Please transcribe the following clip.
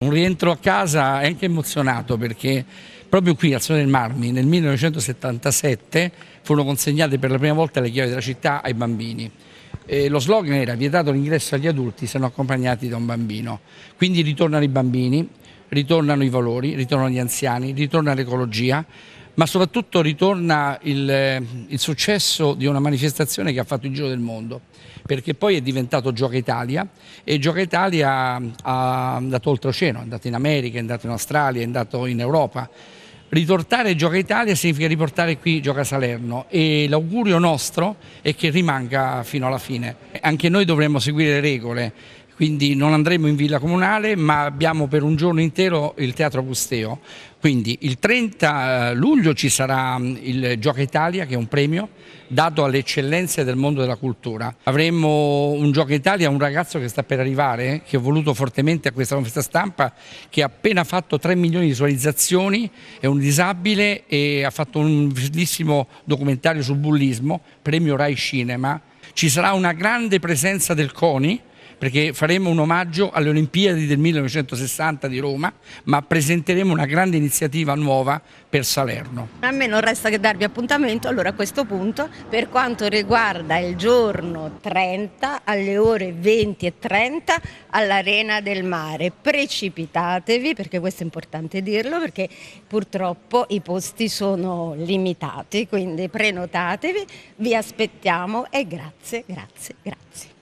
Un rientro a casa è anche emozionato perché proprio qui al Sole del Marmi nel 1977 furono consegnate per la prima volta le chiavi della città ai bambini. E lo slogan era vietato l'ingresso agli adulti se non accompagnati da un bambino. Quindi ritornano i bambini, ritornano i valori, ritornano gli anziani, ritorna l'ecologia, ma soprattutto ritorna il, eh, il, successo di una manifestazione che ha fatto il giro del mondo, perché poi è diventato Gioca Italia e Gioca Italia ha andato oltreoceano, è andato in America, è andato in Australia, è andato in Europa. Ritortare Gioca Italia significa riportare qui Gioca Salerno e l'augurio nostro è che rimanga fino alla fine. Anche noi dovremmo seguire le regole, quindi non andremo in villa comunale ma abbiamo per un giorno intero il teatro Custeo. Quindi il 30 eh, luglio ci sarà mm, il Gioca Italia che è un premio dato alle eccellenze del mondo della cultura. Avremo un Gioca Italia, un ragazzo che sta per arrivare, che ho voluto fortemente a questa conferenza stampa, che ha appena fatto 3 milioni di visualizzazioni, è un disabile e ha fatto un bellissimo documentario sul bullismo, premio Rai Cinema. Ci sarà una grande presenza del CONI, perché faremo un omaggio alle Olimpiadi del 1960 di Roma, ma presenteremo una grande iniziativa nuova per Salerno. A me non resta che darvi appuntamento, allora a questo punto, per quanto riguarda il giorno 30 alle ore 20 e 30 all'Arena del Mare. Precipitatevi, perché questo è importante dirlo, perché purtroppo i posti sono limitati, quindi prenotatevi, vi aspettiamo e grazie, grazie, grazie.